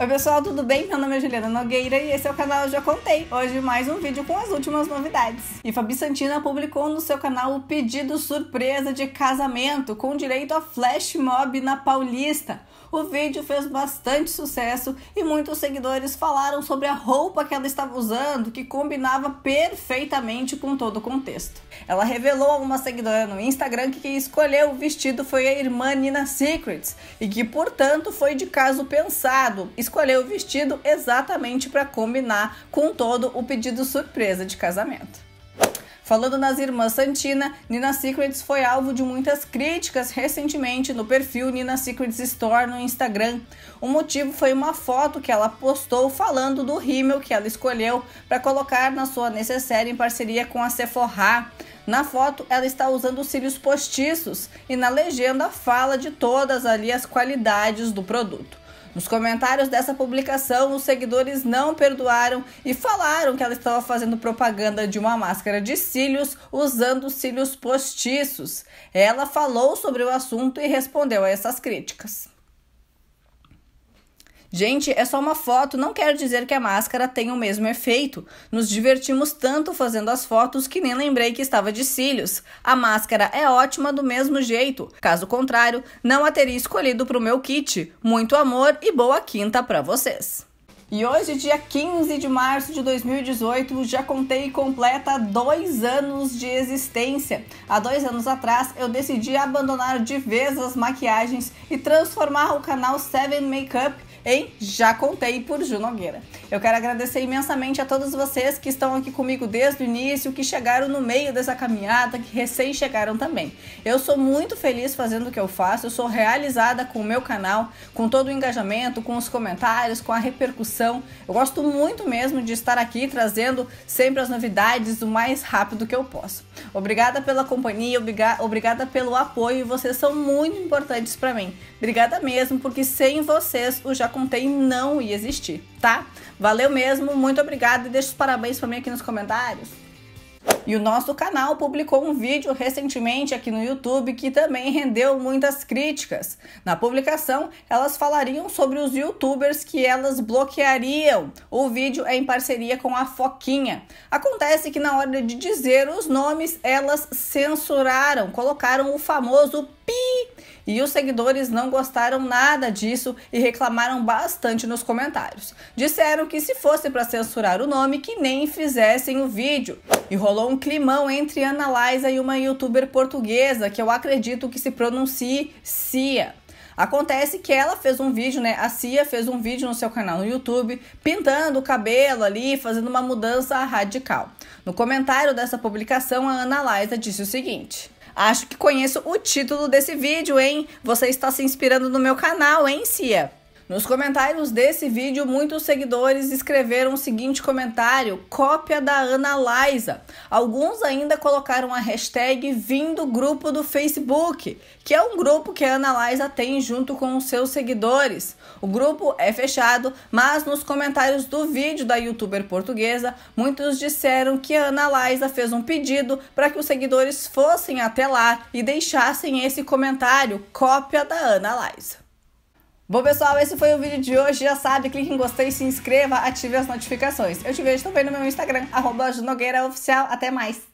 Oi pessoal, tudo bem? Meu nome é Juliana Nogueira e esse é o canal Eu Já Contei. Hoje mais um vídeo com as últimas novidades. E Fabi Santina publicou no seu canal o pedido surpresa de casamento com direito a flash mob na Paulista. O vídeo fez bastante sucesso e muitos seguidores falaram sobre a roupa que ela estava usando, que combinava perfeitamente com todo o contexto. Ela revelou a uma seguidora no Instagram que quem escolheu o vestido foi a irmã Nina Secrets e que, portanto, foi de caso pensado escolheu o vestido exatamente para combinar com todo o pedido surpresa de casamento. Falando nas irmãs Santina, Nina Secrets foi alvo de muitas críticas recentemente no perfil Nina Secrets Store no Instagram. O motivo foi uma foto que ela postou falando do rímel que ela escolheu para colocar na sua necessária em parceria com a Sephora. Na foto, ela está usando cílios postiços e na legenda fala de todas ali as qualidades do produto. Nos comentários dessa publicação, os seguidores não perdoaram e falaram que ela estava fazendo propaganda de uma máscara de cílios usando cílios postiços. Ela falou sobre o assunto e respondeu a essas críticas. Gente, é só uma foto, não quer dizer que a máscara tenha o mesmo efeito. Nos divertimos tanto fazendo as fotos que nem lembrei que estava de cílios. A máscara é ótima do mesmo jeito. Caso contrário, não a teria escolhido para o meu kit. Muito amor e boa quinta para vocês. E hoje, dia 15 de março de 2018, já contei e completa dois anos de existência. Há dois anos atrás, eu decidi abandonar de vez as maquiagens e transformar o canal Seven Makeup em Já Contei por Ju Nogueira. Eu quero agradecer imensamente a todos vocês que estão aqui comigo desde o início, que chegaram no meio dessa caminhada, que recém chegaram também. Eu sou muito feliz fazendo o que eu faço, eu sou realizada com o meu canal, com todo o engajamento, com os comentários, com a repercussão. Eu gosto muito mesmo de estar aqui trazendo sempre as novidades o mais rápido que eu posso. Obrigada pela companhia, obrigada pelo apoio, vocês são muito importantes para mim. Obrigada mesmo, porque sem vocês o Já contei, não ia existir, tá? Valeu mesmo, muito obrigada e deixa os parabéns para mim aqui nos comentários. E o nosso canal publicou um vídeo recentemente aqui no YouTube que também rendeu muitas críticas. Na publicação, elas falariam sobre os youtubers que elas bloqueariam. O vídeo é em parceria com a Foquinha. Acontece que na hora de dizer os nomes, elas censuraram, colocaram o famoso pi e os seguidores não gostaram nada disso e reclamaram bastante nos comentários. Disseram que se fosse para censurar o nome, que nem fizessem o vídeo. E rolou um climão entre Ana Liza e uma youtuber portuguesa que eu acredito que se pronuncie Cia. Acontece que ela fez um vídeo, né? A Cia fez um vídeo no seu canal no YouTube, pintando o cabelo ali, fazendo uma mudança radical. No comentário dessa publicação, a Ana Liza disse o seguinte: Acho que conheço o título desse vídeo, hein? Você está se inspirando no meu canal, hein, Cia? Nos comentários desse vídeo, muitos seguidores escreveram o seguinte comentário: cópia da Ana Liza. Alguns ainda colocaram a hashtag vindo grupo do Facebook, que é um grupo que a Ana Liza tem junto com os seus seguidores. O grupo é fechado, mas nos comentários do vídeo da youtuber portuguesa, muitos disseram que a Ana Liza fez um pedido para que os seguidores fossem até lá e deixassem esse comentário, cópia da Ana Liza. Bom, pessoal, esse foi o vídeo de hoje. Já sabe, clique em gostei, se inscreva, ative as notificações. Eu te vejo também no meu Instagram, arroba Oficial. Até mais!